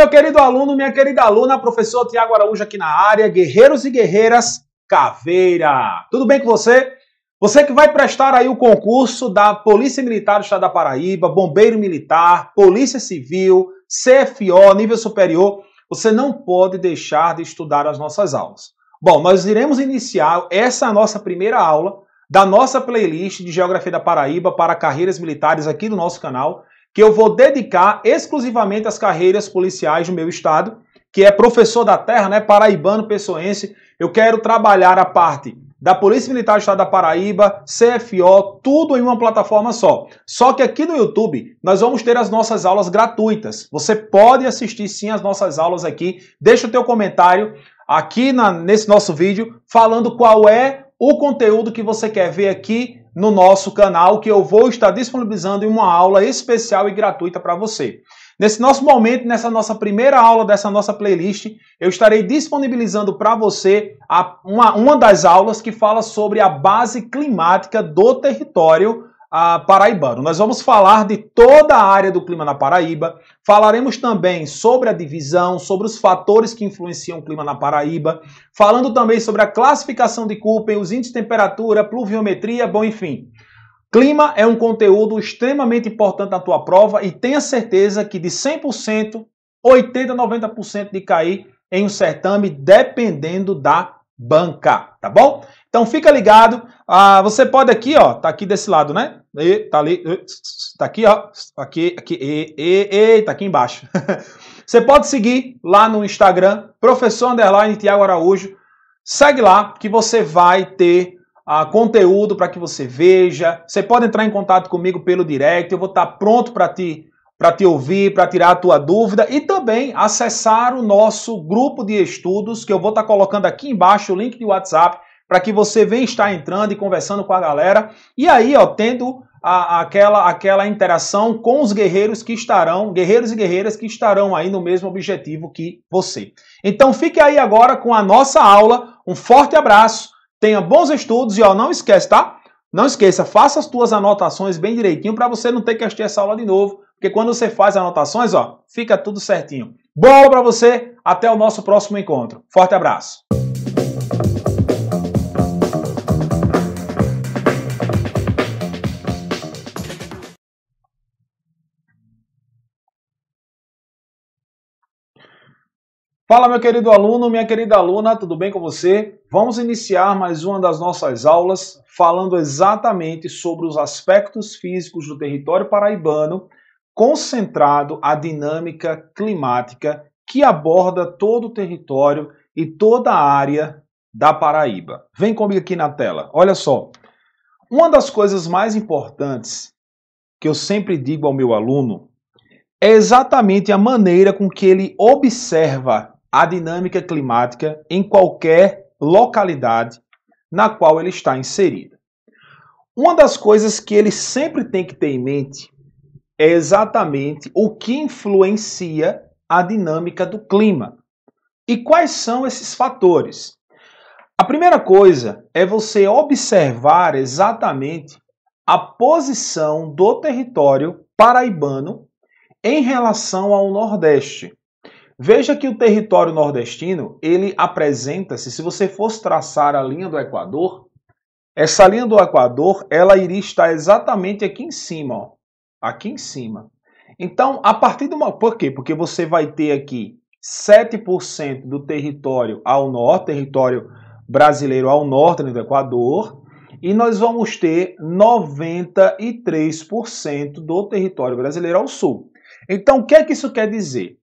meu querido aluno, minha querida aluna, professor Tiago Araújo aqui na área, guerreiros e guerreiras, caveira. Tudo bem com você? Você que vai prestar aí o concurso da Polícia Militar do Estado da Paraíba, Bombeiro Militar, Polícia Civil, CFO, nível superior, você não pode deixar de estudar as nossas aulas. Bom, nós iremos iniciar essa nossa primeira aula da nossa playlist de Geografia da Paraíba para carreiras militares aqui do nosso canal que eu vou dedicar exclusivamente às carreiras policiais do meu estado, que é professor da terra, né, paraibano, pessoense. Eu quero trabalhar a parte da Polícia Militar do Estado da Paraíba, CFO, tudo em uma plataforma só. Só que aqui no YouTube nós vamos ter as nossas aulas gratuitas. Você pode assistir sim as nossas aulas aqui. Deixa o teu comentário aqui na, nesse nosso vídeo falando qual é o conteúdo que você quer ver aqui no nosso canal que eu vou estar disponibilizando uma aula especial e gratuita para você. Nesse nosso momento, nessa nossa primeira aula dessa nossa playlist, eu estarei disponibilizando para você a, uma, uma das aulas que fala sobre a base climática do território a paraibano. Nós vamos falar de toda a área do clima na Paraíba, falaremos também sobre a divisão, sobre os fatores que influenciam o clima na Paraíba, falando também sobre a classificação de Köppen, os índices de temperatura, pluviometria, bom, enfim. Clima é um conteúdo extremamente importante na tua prova e tenha certeza que de 100%, 80, 90% de cair em um certame, dependendo da banca, tá bom? Então fica ligado. Ah, você pode aqui, ó, tá aqui desse lado, né? E, tá ali, tá aqui, ó, aqui, aqui, e, e, e tá aqui embaixo. você pode seguir lá no Instagram, professor underline Tiago Araújo. Segue lá que você vai ter ah, conteúdo para que você veja. Você pode entrar em contato comigo pelo direct, eu vou estar tá pronto para te para te ouvir, para tirar a tua dúvida e também acessar o nosso grupo de estudos, que eu vou estar tá colocando aqui embaixo o link de WhatsApp para que você venha estar entrando e conversando com a galera e aí, ó, tendo a, aquela, aquela interação com os guerreiros que estarão, guerreiros e guerreiras que estarão aí no mesmo objetivo que você. Então fique aí agora com a nossa aula. Um forte abraço, tenha bons estudos e ó, não esquece, tá? Não esqueça, faça as tuas anotações bem direitinho para você não ter que assistir essa aula de novo, porque quando você faz anotações, ó, fica tudo certinho. Boa para você, até o nosso próximo encontro. Forte abraço. Fala, meu querido aluno, minha querida aluna, tudo bem com você? Vamos iniciar mais uma das nossas aulas falando exatamente sobre os aspectos físicos do território paraibano, concentrado a dinâmica climática que aborda todo o território e toda a área da Paraíba. Vem comigo aqui na tela. Olha só. Uma das coisas mais importantes que eu sempre digo ao meu aluno é exatamente a maneira com que ele observa a dinâmica climática em qualquer localidade na qual ele está inserido. Uma das coisas que ele sempre tem que ter em mente é exatamente o que influencia a dinâmica do clima. E quais são esses fatores? A primeira coisa é você observar exatamente a posição do território paraibano em relação ao Nordeste. Veja que o território nordestino, ele apresenta-se, se você fosse traçar a linha do Equador, essa linha do Equador, ela iria estar exatamente aqui em cima, ó. Aqui em cima. Então, a partir de uma... Por quê? Porque você vai ter aqui 7% do território ao norte, território brasileiro ao norte né, do Equador, e nós vamos ter 93% do território brasileiro ao sul. Então, o que é que isso quer dizer?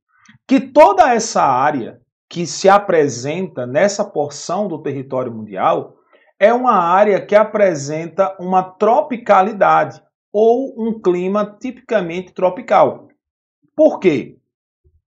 que toda essa área que se apresenta nessa porção do território mundial é uma área que apresenta uma tropicalidade ou um clima tipicamente tropical. Por quê?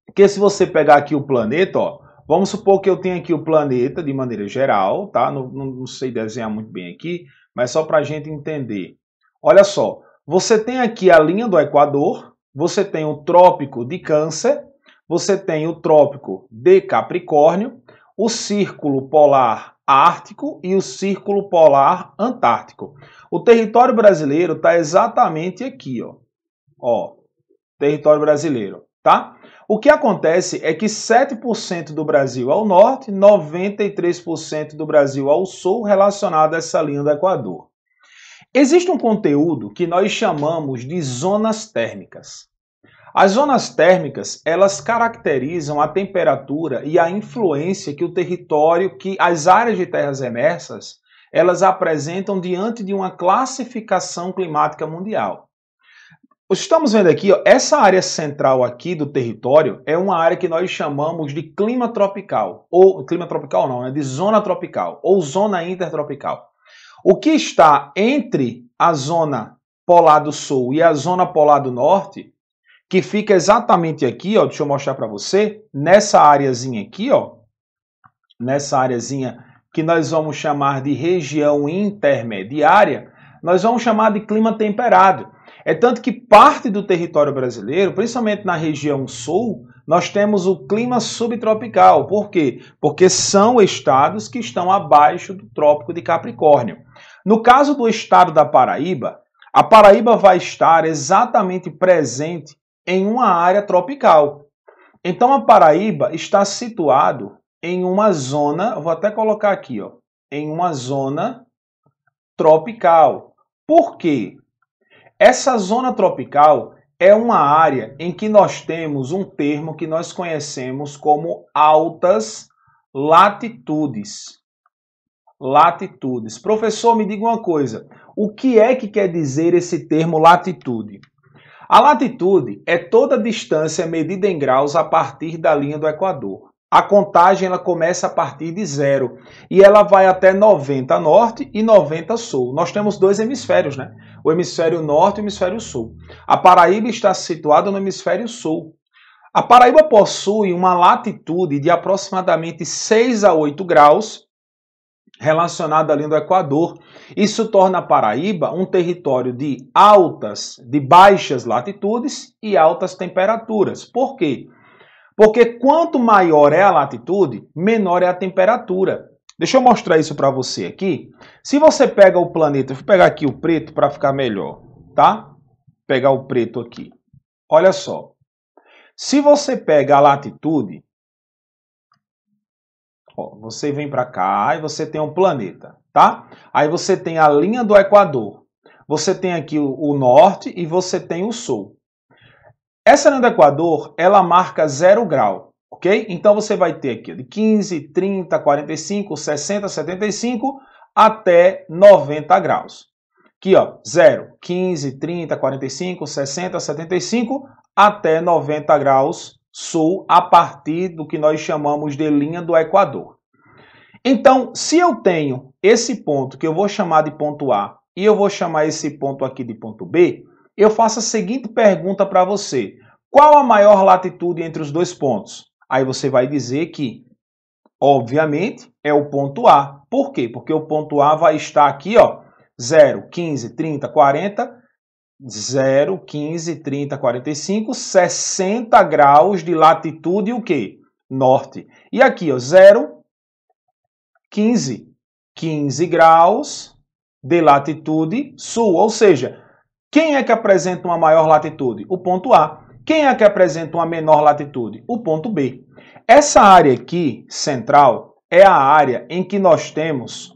Porque se você pegar aqui o planeta, ó, vamos supor que eu tenha aqui o planeta de maneira geral, tá? Não, não, não sei desenhar muito bem aqui, mas só para a gente entender. Olha só, você tem aqui a linha do Equador, você tem o Trópico de Câncer, você tem o trópico de Capricórnio, o círculo polar ártico e o círculo polar antártico. O território brasileiro está exatamente aqui, ó. Ó, território brasileiro, tá? O que acontece é que 7% do Brasil ao norte, 93% do Brasil ao sul, relacionado a essa linha do Equador. Existe um conteúdo que nós chamamos de zonas térmicas. As zonas térmicas, elas caracterizam a temperatura e a influência que o território, que as áreas de terras emersas, elas apresentam diante de uma classificação climática mundial. Estamos vendo aqui, ó, essa área central aqui do território é uma área que nós chamamos de clima tropical, ou clima tropical não, né, de zona tropical, ou zona intertropical. O que está entre a zona polar do sul e a zona polar do norte que fica exatamente aqui, ó, deixa eu mostrar para você, nessa áreazinha aqui, ó, nessa áreazinha que nós vamos chamar de região intermediária, nós vamos chamar de clima temperado. É tanto que parte do território brasileiro, principalmente na região sul, nós temos o clima subtropical. Por quê? Porque são estados que estão abaixo do Trópico de Capricórnio. No caso do estado da Paraíba, a Paraíba vai estar exatamente presente em uma área tropical. Então a Paraíba está situado em uma zona, vou até colocar aqui, ó, em uma zona tropical. Por quê? Essa zona tropical é uma área em que nós temos um termo que nós conhecemos como altas latitudes. Latitudes. Professor, me diga uma coisa. O que é que quer dizer esse termo latitude? A latitude é toda a distância medida em graus a partir da linha do Equador. A contagem ela começa a partir de zero e ela vai até 90 norte e 90 sul. Nós temos dois hemisférios, né? O hemisfério norte e o hemisfério sul. A Paraíba está situada no hemisfério sul. A Paraíba possui uma latitude de aproximadamente 6 a 8 graus relacionada ali no Equador. Isso torna a Paraíba um território de altas, de baixas latitudes e altas temperaturas. Por quê? Porque quanto maior é a latitude, menor é a temperatura. Deixa eu mostrar isso para você aqui. Se você pega o planeta, vou pegar aqui o preto para ficar melhor, tá? Vou pegar o preto aqui. Olha só. Se você pega a latitude Ó, você vem para cá e você tem um planeta, tá? Aí você tem a linha do Equador. Você tem aqui o, o norte e você tem o sul. Essa linha do Equador, ela marca zero grau, ok? Então você vai ter aqui de 15, 30, 45, 60, 75 até 90 graus. Aqui, ó, 0, 15, 30, 45, 60, 75 até 90 graus sul a partir do que nós chamamos de linha do Equador. Então, se eu tenho esse ponto que eu vou chamar de ponto A e eu vou chamar esse ponto aqui de ponto B, eu faço a seguinte pergunta para você: qual a maior latitude entre os dois pontos? Aí você vai dizer que, obviamente, é o ponto A. Por quê? Porque o ponto A vai estar aqui, ó, 0, 15, 30, 40 0, 15, 30, 45, 60 graus de latitude o quê? Norte. E aqui, ó, 0, 15, 15 graus de latitude sul. Ou seja, quem é que apresenta uma maior latitude? O ponto A. Quem é que apresenta uma menor latitude? O ponto B. Essa área aqui, central, é a área em que nós temos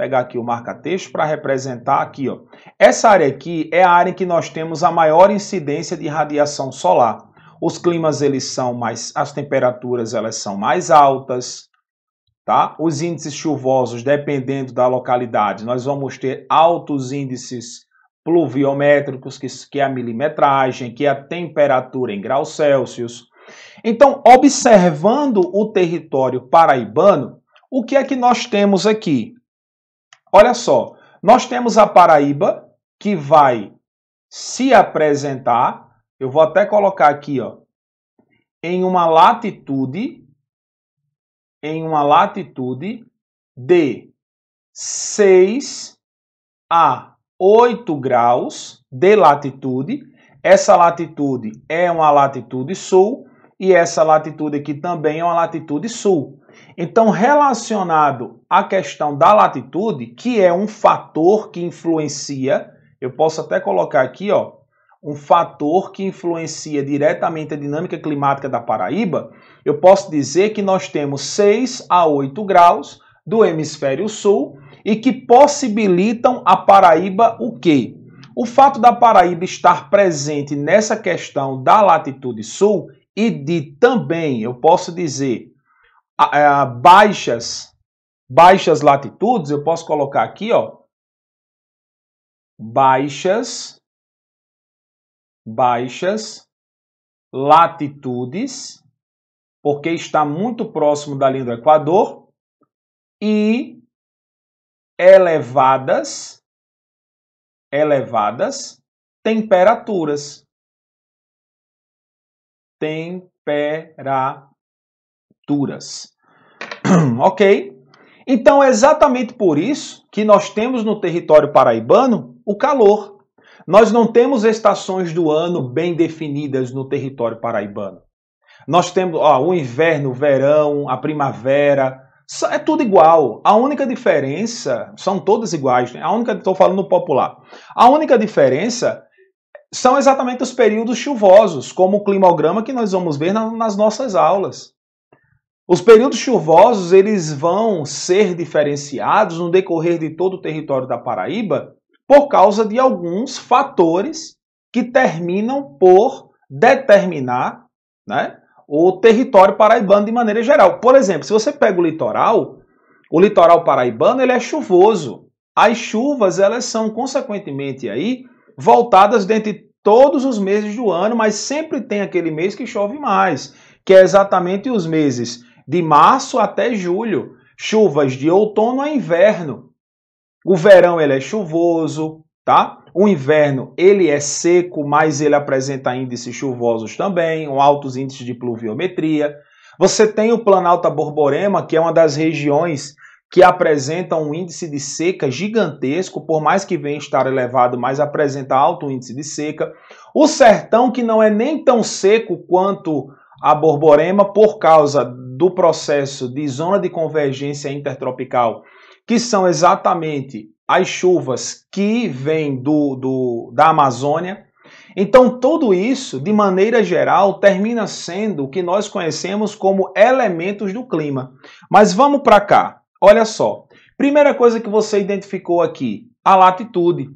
pegar aqui o marca-texto para representar aqui, ó. Essa área aqui é a área em que nós temos a maior incidência de radiação solar. Os climas eles são mais, as temperaturas elas são mais altas, tá? Os índices chuvosos, dependendo da localidade, nós vamos ter altos índices pluviométricos, que, que é a milimetragem, que é a temperatura em graus Celsius. Então, observando o território paraibano, o que é que nós temos aqui? Olha só, nós temos a Paraíba que vai se apresentar, eu vou até colocar aqui, ó, em uma latitude em uma latitude de 6 a 8 graus de latitude. Essa latitude é uma latitude sul e essa latitude aqui também é uma latitude sul. Então, relacionado à questão da latitude, que é um fator que influencia, eu posso até colocar aqui, ó, um fator que influencia diretamente a dinâmica climática da Paraíba, eu posso dizer que nós temos 6 a 8 graus do hemisfério sul e que possibilitam a Paraíba o quê? O fato da Paraíba estar presente nessa questão da latitude sul e de também, eu posso dizer, é, baixas, baixas latitudes, eu posso colocar aqui, ó, baixas, baixas latitudes, porque está muito próximo da linha do Equador, e elevadas, elevadas temperaturas. Temperaturas Escrituras. ok? Então é exatamente por isso que nós temos no território paraibano o calor. Nós não temos estações do ano bem definidas no território paraibano. Nós temos ó, o inverno, o verão, a primavera, é tudo igual. A única diferença são todas iguais. Né? A única estou falando popular. A única diferença são exatamente os períodos chuvosos, como o climograma que nós vamos ver nas nossas aulas. Os períodos chuvosos eles vão ser diferenciados no decorrer de todo o território da Paraíba por causa de alguns fatores que terminam por determinar né, o território paraibano de maneira geral. Por exemplo, se você pega o litoral, o litoral paraibano ele é chuvoso. As chuvas elas são consequentemente aí voltadas dentre todos os meses do ano, mas sempre tem aquele mês que chove mais, que é exatamente os meses de março até julho, chuvas de outono a inverno. O verão ele é chuvoso, tá? O inverno ele é seco, mas ele apresenta índices chuvosos também, um altos índices de pluviometria. Você tem o Planalto Borborema, que é uma das regiões que apresenta um índice de seca gigantesco, por mais que venha estar elevado, mas apresenta alto índice de seca. O sertão, que não é nem tão seco quanto a borborema por causa do processo de zona de convergência intertropical, que são exatamente as chuvas que vêm do, do, da Amazônia. Então, tudo isso, de maneira geral, termina sendo o que nós conhecemos como elementos do clima. Mas vamos para cá. Olha só. Primeira coisa que você identificou aqui, a latitude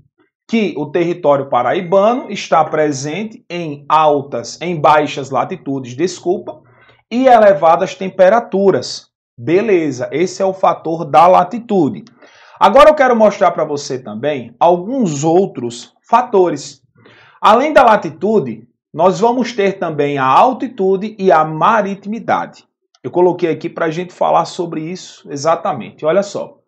que o território paraibano está presente em altas, em baixas latitudes, desculpa, e elevadas temperaturas. Beleza, esse é o fator da latitude. Agora eu quero mostrar para você também alguns outros fatores. Além da latitude, nós vamos ter também a altitude e a maritimidade. Eu coloquei aqui para a gente falar sobre isso exatamente. Olha só.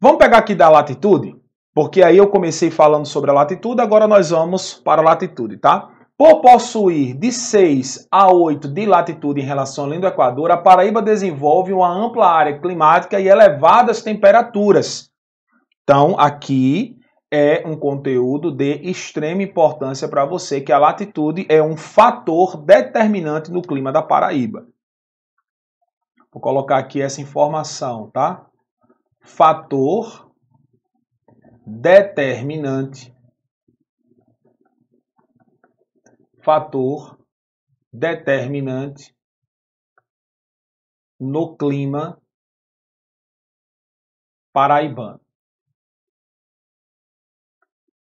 Vamos pegar aqui da latitude? Porque aí eu comecei falando sobre a latitude, agora nós vamos para a latitude, tá? Por possuir de 6 a 8 de latitude em relação à linha do Equador, a Paraíba desenvolve uma ampla área climática e elevadas temperaturas. Então, aqui é um conteúdo de extrema importância para você, que a latitude é um fator determinante no clima da Paraíba. Vou colocar aqui essa informação, tá? Fator determinante, fator determinante no clima paraibano.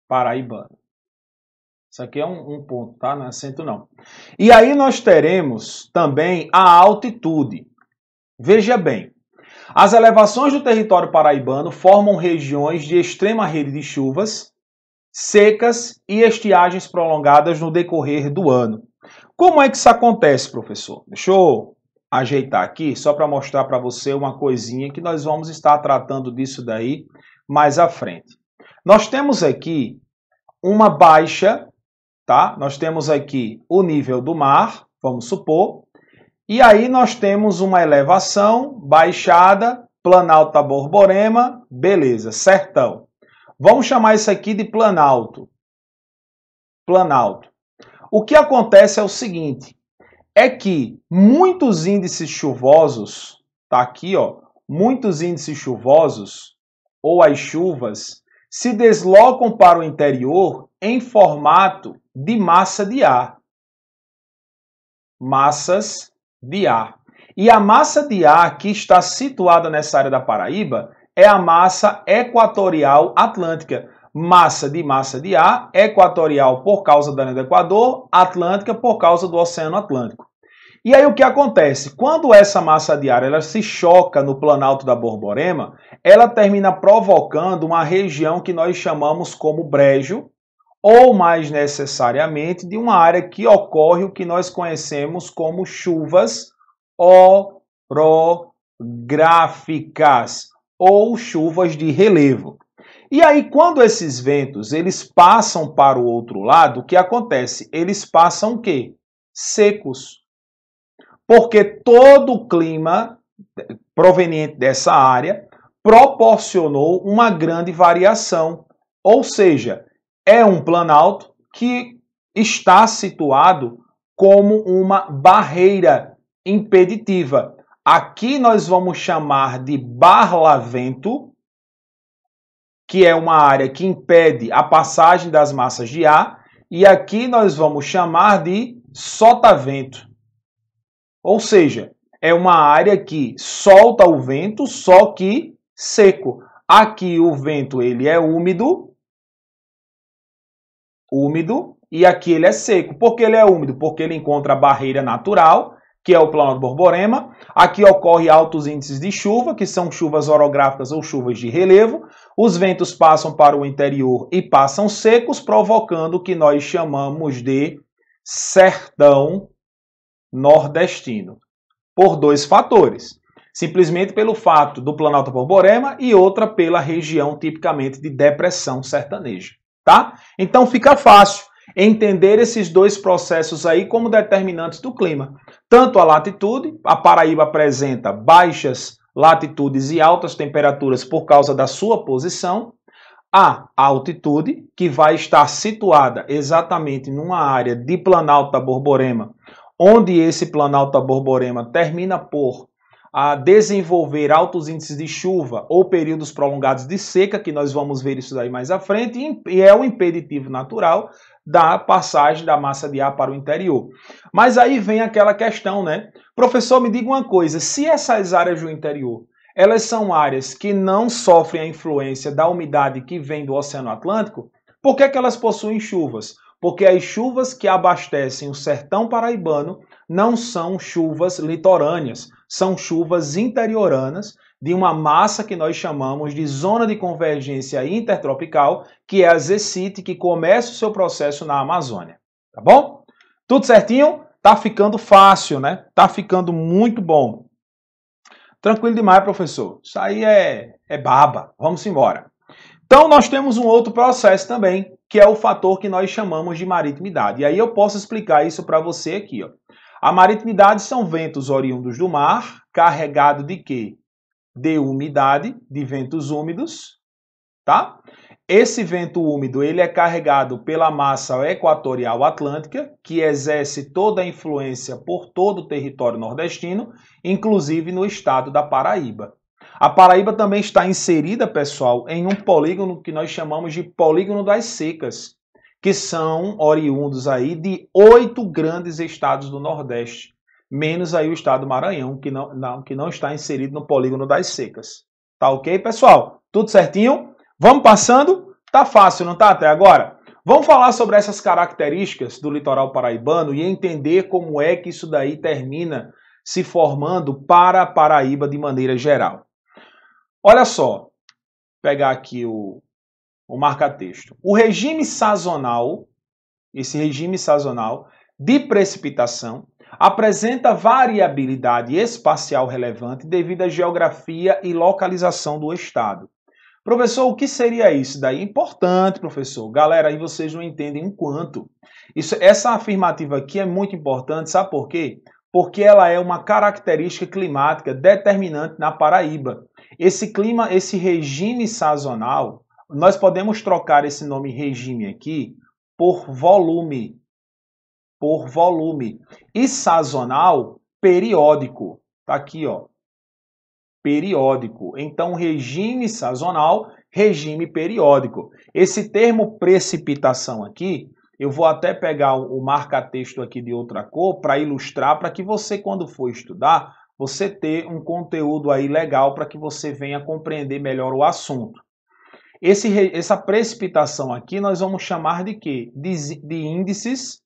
Paraibano. Isso aqui é um, um, ponto, tá? Não é acento, não. E aí nós teremos também a altitude. Veja bem, as elevações do território paraibano formam regiões de extrema rede de chuvas, secas e estiagens prolongadas no decorrer do ano. Como é que isso acontece, professor? Deixa eu ajeitar aqui só para mostrar para você uma coisinha que nós vamos estar tratando disso daí mais à frente. Nós temos aqui uma baixa, tá? Nós temos aqui o nível do mar, vamos supor, e aí nós temos uma elevação, baixada, planalto Borborema, beleza, sertão. Vamos chamar isso aqui de planalto. Planalto. O que acontece é o seguinte, é que muitos índices chuvosos, tá aqui, ó, muitos índices chuvosos ou as chuvas se deslocam para o interior em formato de massa de ar. Massas de ar. E a massa de ar que está situada nessa área da Paraíba é a massa equatorial atlântica. Massa de massa de ar, equatorial por causa da linha do Equador, atlântica por causa do Oceano Atlântico. E aí o que acontece? Quando essa massa de ar ela se choca no planalto da Borborema, ela termina provocando uma região que nós chamamos como brejo, ou mais necessariamente de uma área que ocorre o que nós conhecemos como chuvas orográficas ou chuvas de relevo. E aí quando esses ventos eles passam para o outro lado, o que acontece? Eles passam o quê? Secos. Porque todo o clima proveniente dessa área proporcionou uma grande variação, ou seja, é um planalto que está situado como uma barreira impeditiva. Aqui nós vamos chamar de barlavento, que é uma área que impede a passagem das massas de ar, e aqui nós vamos chamar de sotavento. Ou seja, é uma área que solta o vento, só que seco. Aqui o vento ele é úmido úmido e aqui ele é seco. Por que ele é úmido? Porque ele encontra a barreira natural, que é o Planalto Borborema. Aqui ocorre altos índices de chuva, que são chuvas orográficas ou chuvas de relevo. Os ventos passam para o interior e passam secos, provocando o que nós chamamos de sertão nordestino, por dois fatores. Simplesmente pelo fato do Planalto Borborema e outra pela região tipicamente de depressão sertaneja tá? Então fica fácil entender esses dois processos aí como determinantes do clima. Tanto a latitude, a Paraíba apresenta baixas latitudes e altas temperaturas por causa da sua posição, a altitude, que vai estar situada exatamente numa área de Planalto da Borborema, onde esse Planalto da Borborema termina por a desenvolver altos índices de chuva ou períodos prolongados de seca, que nós vamos ver isso daí mais à frente, e é o um impeditivo natural da passagem da massa de ar para o interior. Mas aí vem aquela questão, né? Professor, me diga uma coisa, se essas áreas do interior, elas são áreas que não sofrem a influência da umidade que vem do Oceano Atlântico, por que, é que elas possuem chuvas? Porque as chuvas que abastecem o sertão paraibano não são chuvas litorâneas, são chuvas interioranas de uma massa que nós chamamos de zona de convergência intertropical, que é a zecite que começa o seu processo na Amazônia. Tá bom? Tudo certinho? Tá ficando fácil, né? Tá ficando muito bom. Tranquilo demais, professor. Isso aí é, é baba. Vamos embora. Então, nós temos um outro processo também, que é o fator que nós chamamos de maritimidade. E aí eu posso explicar isso para você aqui. Ó. A maritimidade são ventos oriundos do mar, carregado de quê? De umidade, de ventos úmidos, tá? Esse vento úmido, ele é carregado pela massa equatorial atlântica, que exerce toda a influência por todo o território nordestino, inclusive no estado da Paraíba. A Paraíba também está inserida, pessoal, em um polígono que nós chamamos de polígono das secas, que são oriundos aí de oito grandes estados do Nordeste, menos aí o estado do Maranhão, que não, não, que não está inserido no polígono das secas. Tá ok, pessoal? Tudo certinho? Vamos passando? Tá fácil, não tá até agora? Vamos falar sobre essas características do litoral paraibano e entender como é que isso daí termina se formando para a Paraíba de maneira geral. Olha só, pegar aqui o o marca-texto. O regime sazonal, esse regime sazonal de precipitação, apresenta variabilidade espacial relevante devido à geografia e localização do estado. Professor, o que seria isso daí? Importante, professor. Galera, aí vocês não entendem o quanto. Isso, essa afirmativa aqui é muito importante, sabe por quê? Porque ela é uma característica climática determinante na Paraíba. Esse clima, esse regime sazonal, nós podemos trocar esse nome regime aqui por volume. Por volume. E sazonal, periódico. Tá aqui, ó. Periódico. Então, regime sazonal, regime periódico. Esse termo precipitação aqui, eu vou até pegar o marca-texto aqui de outra cor para ilustrar, para que você, quando for estudar, você ter um conteúdo aí legal para que você venha compreender melhor o assunto. Esse, essa precipitação aqui nós vamos chamar de quê? De, de índices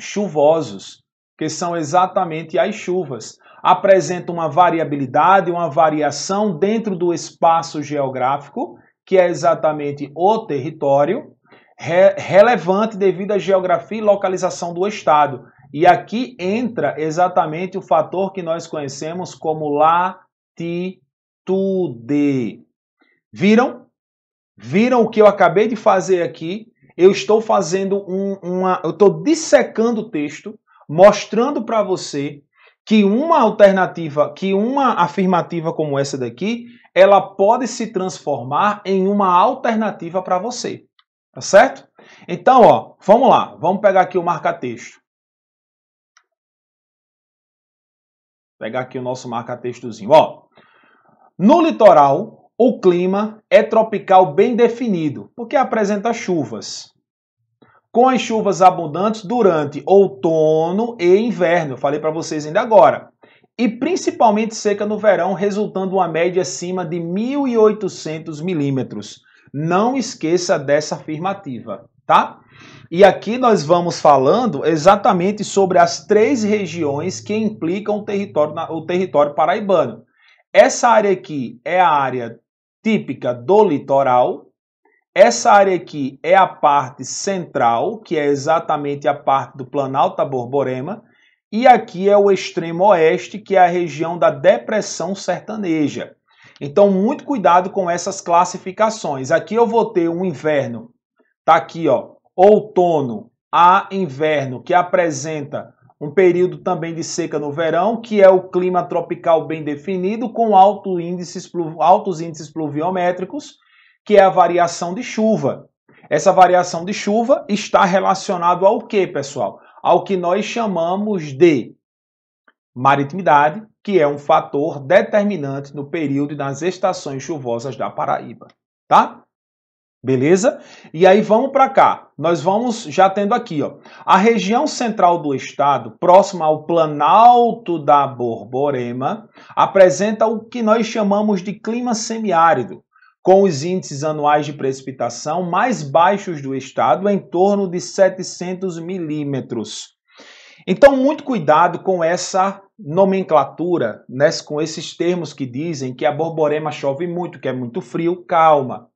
chuvosos, que são exatamente as chuvas. Apresenta uma variabilidade, uma variação dentro do espaço geográfico, que é exatamente o território, re, relevante devido à geografia e localização do estado. E aqui entra exatamente o fator que nós conhecemos como latitude. Viram? Viram o que eu acabei de fazer aqui? Eu estou fazendo um, uma. Eu estou dissecando o texto, mostrando para você que uma alternativa, que uma afirmativa como essa daqui, ela pode se transformar em uma alternativa para você. Tá certo? Então, ó, vamos lá. Vamos pegar aqui o marca-texto. Pegar aqui o nosso marca-textozinho, ó. No litoral, o clima é tropical bem definido, porque apresenta chuvas. Com as chuvas abundantes durante outono e inverno, falei para vocês ainda agora. E principalmente seca no verão, resultando uma média acima de 1800 milímetros. Não esqueça dessa afirmativa, tá? E aqui nós vamos falando exatamente sobre as três regiões que implicam o território, o território paraibano. Essa área aqui é a área típica do litoral. Essa área aqui é a parte central, que é exatamente a parte do Planalto Borborema, e aqui é o extremo oeste, que é a região da depressão sertaneja. Então, muito cuidado com essas classificações. Aqui eu vou ter um inverno, tá aqui, ó, outono a inverno, que apresenta um período também de seca no verão, que é o clima tropical bem definido, com alto índices, altos índices pluviométricos, que é a variação de chuva. Essa variação de chuva está relacionada ao que, pessoal? Ao que nós chamamos de maritimidade, que é um fator determinante no período e nas estações chuvosas da Paraíba, tá? Beleza? E aí vamos para cá nós vamos já tendo aqui, ó, a região central do estado, próxima ao planalto da Borborema, apresenta o que nós chamamos de clima semiárido, com os índices anuais de precipitação mais baixos do estado, em torno de 700 milímetros. Então, muito cuidado com essa nomenclatura, né, com esses termos que dizem que a borborema chove muito, que é muito frio, calma.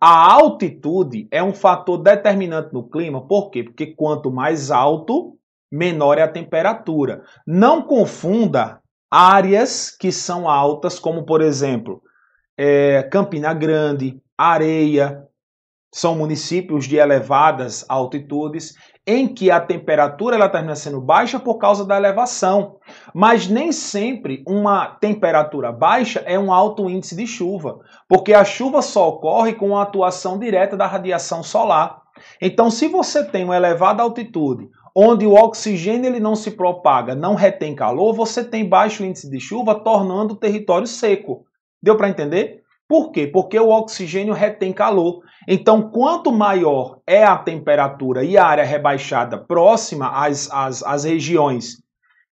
A altitude é um fator determinante no clima, por quê? Porque quanto mais alto, menor é a temperatura. Não confunda áreas que são altas, como por exemplo é, Campina Grande, Areia, são municípios de elevadas altitudes, em que a temperatura ela termina sendo baixa por causa da elevação. Mas nem sempre uma temperatura baixa é um alto índice de chuva, porque a chuva só ocorre com a atuação direta da radiação solar. Então, se você tem uma elevada altitude, onde o oxigênio ele não se propaga, não retém calor, você tem baixo índice de chuva, tornando o território seco. Deu para entender? Por quê? Porque o oxigênio retém calor. Então, quanto maior é a temperatura e a área rebaixada próxima às, às, às regiões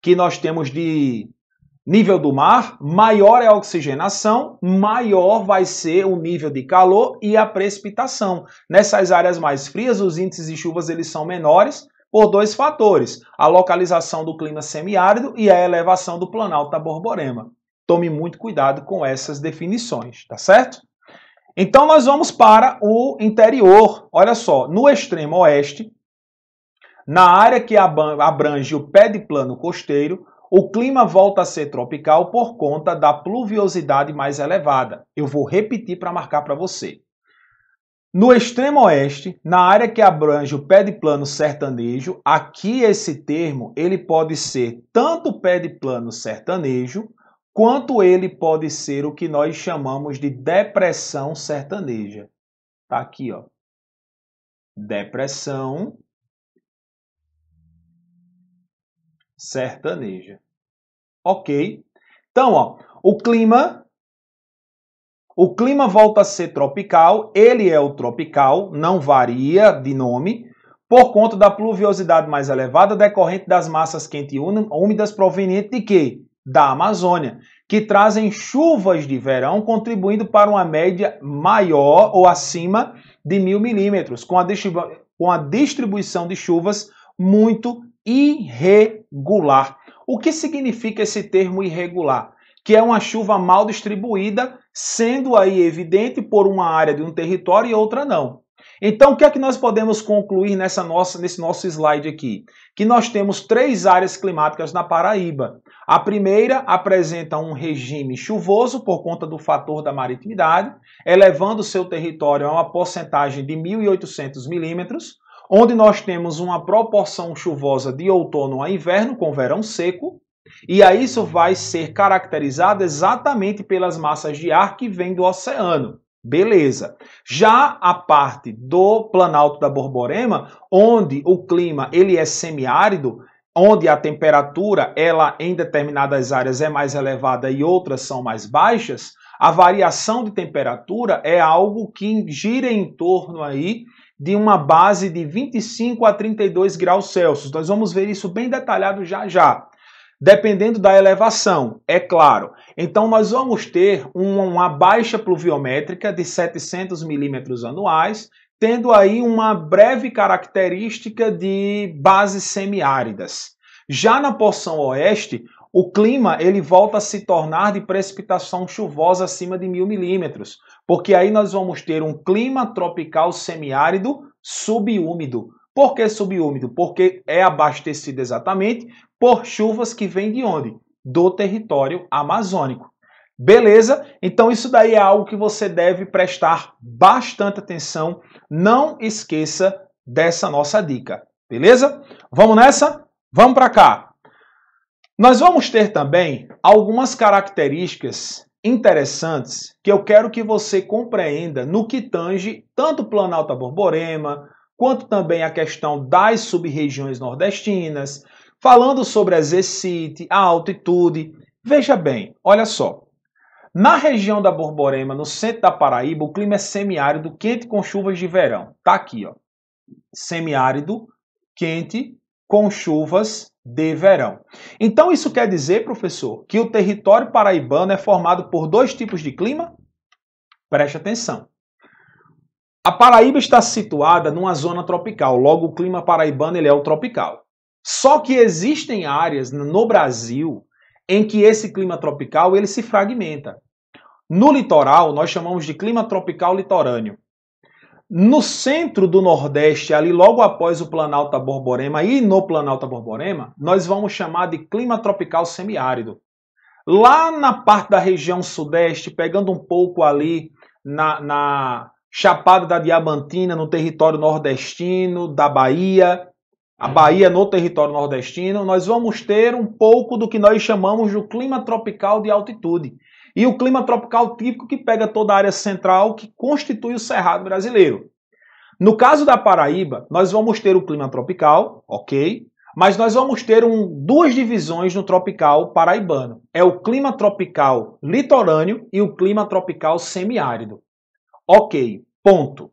que nós temos de nível do mar, maior é a oxigenação, maior vai ser o nível de calor e a precipitação. Nessas áreas mais frias, os índices de chuvas eles são menores por dois fatores: a localização do clima semiárido e a elevação do planalto da Borborema. Tome muito cuidado com essas definições, tá certo? Então nós vamos para o interior. Olha só, no extremo oeste, na área que abrange o pé de plano costeiro, o clima volta a ser tropical por conta da pluviosidade mais elevada. Eu vou repetir para marcar para você. No extremo oeste, na área que abrange o pé de plano sertanejo, aqui esse termo ele pode ser tanto pé de plano sertanejo quanto ele pode ser o que nós chamamos de depressão sertaneja. Tá aqui, ó. Depressão sertaneja. OK? Então, ó, o clima o clima volta a ser tropical, ele é o tropical, não varia de nome, por conta da pluviosidade mais elevada decorrente das massas quentes e úmidas provenientes de quê? da Amazônia, que trazem chuvas de verão, contribuindo para uma média maior ou acima de mil milímetros, com a, com a distribuição de chuvas muito irregular. O que significa esse termo irregular? Que é uma chuva mal distribuída, sendo aí evidente por uma área de um território e outra não. Então, o que é que nós podemos concluir nessa nossa, nesse nosso slide aqui? Que nós temos três áreas climáticas na Paraíba. A primeira apresenta um regime chuvoso por conta do fator da maritimidade, elevando seu território a uma porcentagem de 1.800 milímetros, onde nós temos uma proporção chuvosa de outono a inverno com verão seco, e a isso vai ser caracterizado exatamente pelas massas de ar que vêm do oceano. Beleza. Já a parte do Planalto da Borborema, onde o clima ele é semiárido, onde a temperatura ela em determinadas áreas é mais elevada e outras são mais baixas, a variação de temperatura é algo que gira em torno aí de uma base de 25 a 32 graus Celsius. Nós vamos ver isso bem detalhado já já. Dependendo da elevação, é claro. Então, nós vamos ter uma, uma baixa pluviométrica de 700 milímetros anuais, tendo aí uma breve característica de bases semiáridas. Já na porção oeste, o clima ele volta a se tornar de precipitação chuvosa acima de mil milímetros, porque aí nós vamos ter um clima tropical semiárido subúmido. Por que subúmido? Porque é abastecido exatamente por chuvas que vêm de onde? Do território amazônico. Beleza? Então isso daí é algo que você deve prestar bastante atenção. Não esqueça dessa nossa dica. Beleza? Vamos nessa? Vamos para cá. Nós vamos ter também algumas características interessantes que eu quero que você compreenda no que tange tanto o Planalto Borborema, quanto também a questão das sub-regiões nordestinas, falando sobre a exercite, a altitude. Veja bem, olha só. Na região da Borborema, no centro da Paraíba, o clima é semiárido, quente com chuvas de verão. Tá aqui, ó. Semiárido, quente com chuvas de verão. Então isso quer dizer, professor, que o território paraibano é formado por dois tipos de clima? Preste atenção. A Paraíba está situada numa zona tropical, logo o clima paraibano ele é o tropical. Só que existem áreas no Brasil em que esse clima tropical ele se fragmenta. No litoral, nós chamamos de clima tropical litorâneo. No centro do Nordeste, ali logo após o Planalto Borborema e no Planalto Borborema, nós vamos chamar de clima tropical semiárido. Lá na parte da região Sudeste, pegando um pouco ali na, na Chapada da Diamantina, no território nordestino, da Bahia, a Bahia no território nordestino, nós vamos ter um pouco do que nós chamamos de clima tropical de altitude. E o clima tropical típico que pega toda a área central que constitui o Cerrado brasileiro. No caso da Paraíba, nós vamos ter o clima tropical, ok? Mas nós vamos ter um, duas divisões no tropical paraibano. É o clima tropical litorâneo e o clima tropical semiárido. Ok, ponto.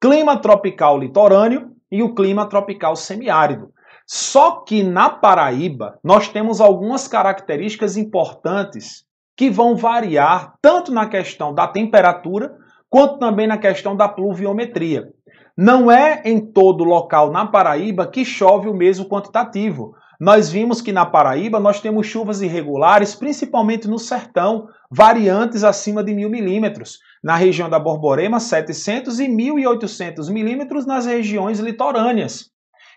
Clima tropical litorâneo e o clima tropical semiárido. Só que na Paraíba nós temos algumas características importantes que vão variar tanto na questão da temperatura quanto também na questão da pluviometria. Não é em todo local na Paraíba que chove o mesmo quantitativo. Nós vimos que na Paraíba nós temos chuvas irregulares, principalmente no sertão, variantes acima de mil milímetros na região da Borborema, 700 e 1.800 milímetros nas regiões litorâneas.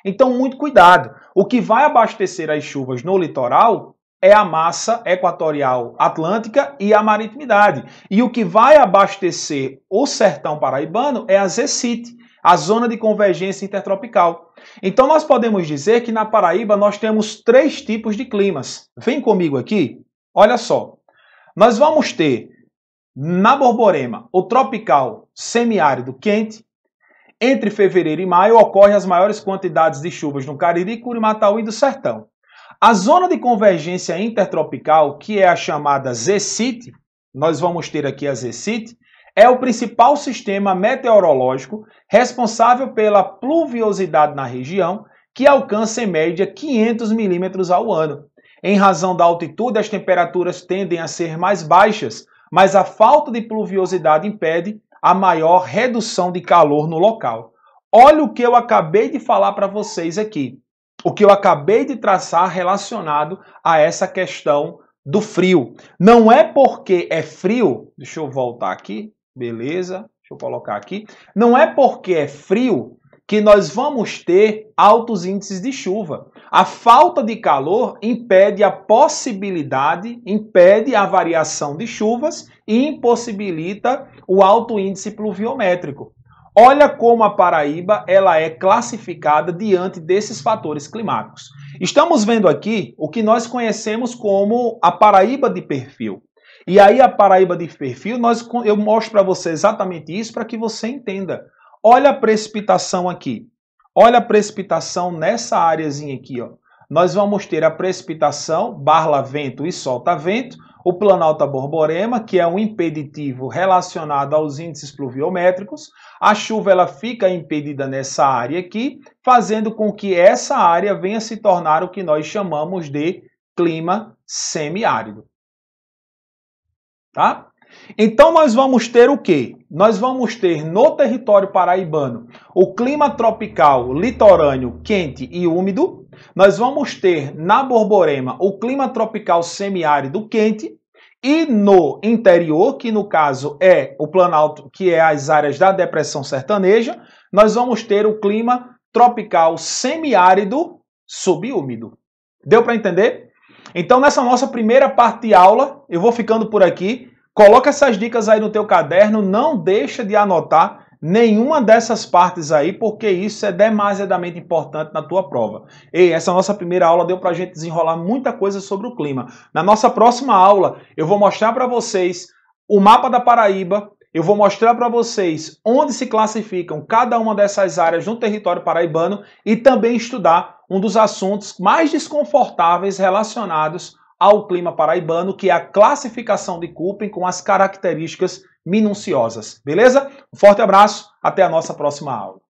Então, muito cuidado. O que vai abastecer as chuvas no litoral é a massa equatorial atlântica e a maritimidade. E o que vai abastecer o sertão paraibano é a ZECIT, a zona de convergência intertropical. Então, nós podemos dizer que na Paraíba nós temos três tipos de climas. Vem comigo aqui, olha só. Nós vamos ter na Borborema o tropical semiárido quente, entre fevereiro e maio ocorrem as maiores quantidades de chuvas no Cariri, Curimataú e do Sertão. A zona de convergência intertropical, que é a chamada ZCIT, nós vamos ter aqui a ZCIT, é o principal sistema meteorológico responsável pela pluviosidade na região, que alcança em média 500 milímetros ao ano. Em razão da altitude, as temperaturas tendem a ser mais baixas, mas a falta de pluviosidade impede a maior redução de calor no local. Olha o que eu acabei de falar para vocês aqui, o que eu acabei de traçar relacionado a essa questão do frio. Não é porque é frio, deixa eu voltar aqui, beleza, deixa eu colocar aqui. Não é porque é frio que nós vamos ter altos índices de chuva. A falta de calor impede a possibilidade, impede a variação de chuvas e impossibilita o alto índice pluviométrico. Olha como a Paraíba ela é classificada diante desses fatores climáticos. Estamos vendo aqui o que nós conhecemos como a Paraíba de perfil. E aí a Paraíba de perfil, nós, eu mostro para você exatamente isso para que você entenda. Olha a precipitação aqui. Olha a precipitação nessa áreazinha aqui, ó. Nós vamos ter a precipitação, barla vento e solta vento, o Planalto Borborema, que é um impeditivo relacionado aos índices pluviométricos. A chuva ela fica impedida nessa área aqui, fazendo com que essa área venha se tornar o que nós chamamos de clima semiárido. Tá? Então nós vamos ter o quê? nós vamos ter no território paraibano o clima tropical litorâneo quente e úmido, nós vamos ter na Borborema o clima tropical semiárido quente e no interior, que no caso é o planalto, que é as áreas da depressão sertaneja, nós vamos ter o clima tropical semiárido subúmido. Deu para entender? Então, nessa nossa primeira parte de aula, eu vou ficando por aqui. Coloca essas dicas aí no teu caderno, não deixa de anotar nenhuma dessas partes aí, porque isso é demasiadamente importante na tua prova. E essa nossa primeira aula deu para a gente desenrolar muita coisa sobre o clima. Na nossa próxima aula, eu vou mostrar para vocês o mapa da Paraíba, eu vou mostrar para vocês onde se classificam cada uma dessas áreas no território paraibano e também estudar um dos assuntos mais desconfortáveis relacionados ao clima paraibano, que é a classificação de Köppen com as características minuciosas. Beleza? Um forte abraço, até a nossa próxima aula.